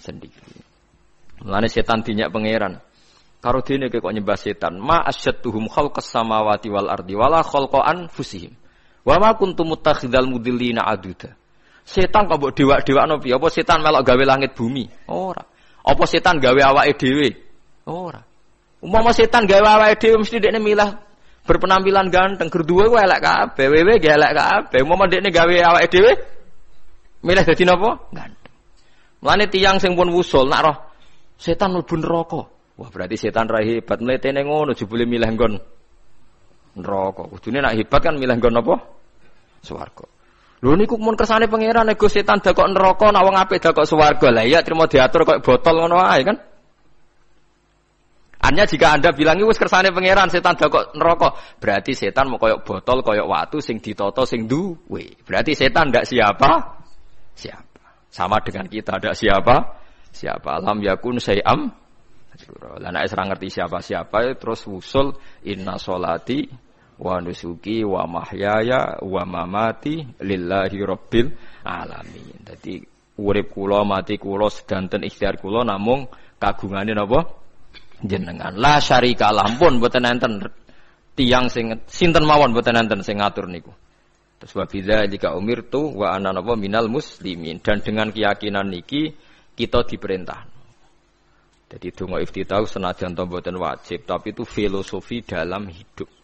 sendiri. Mulane setan dinyak pangeran. Karo dene kok nyembah setan, ma asyattuhum khalqas samawati wal ardi wala fusihim. anfusihim. Wa ma kuntum mutakhidzal mudillina aduda. Setan kok buat dewa-dewakno piye? Apa setan melok gawe langit bumi? Ora. Apa setan gawe awa dhewe? Ora. Umpama setan gawe awa dhewe mesti dekne milah berpenampilan ganteng, gue ku elek kabeh, wewe ge elek kabeh. Umpama dekne gawe awake dhewe milih dadi napa? Ganteng. Mulane tiang sing pun wusul nak roh setan mlebu neraka. Wah, berarti setan ra hebat. Mletene ngono jebule milih nggon neraka. Kudune nak hebat kan milih nggon apa? Swarga. Lho niku mun kersane pangeran nek setan dakok neraka nak wong apik dakok swarga. Lah iya trimo diatur kok botol ngono ae kan. Artinya jika Anda bilang wis kersane pangeran setan dakok neraka, berarti setan mau koyok botol, koyok watu sing ditoto sing duwe. Berarti setan ndak siapa? Siapa? Sama dengan kita ada siapa? Siapa alam yakun sayam Lah nek serang ngerti siapa-siapa terus usul inna solati wa nusuki wa mahyaya wa mamati lillahi rabbil alamin. Jadi urip kula mati kula sedanten ikhtiar kula namung kagungane napa jenengan. La syarika lampun mboten enten tiang sing sinten mawon mboten enten sing ngatur niku. Terus jika bidzalika umirtu wa ana minal muslimin. Dan dengan keyakinan niki kita diperintah. Jadi donga iftitau senajan to mboten wajib, tapi itu filosofi dalam hidup.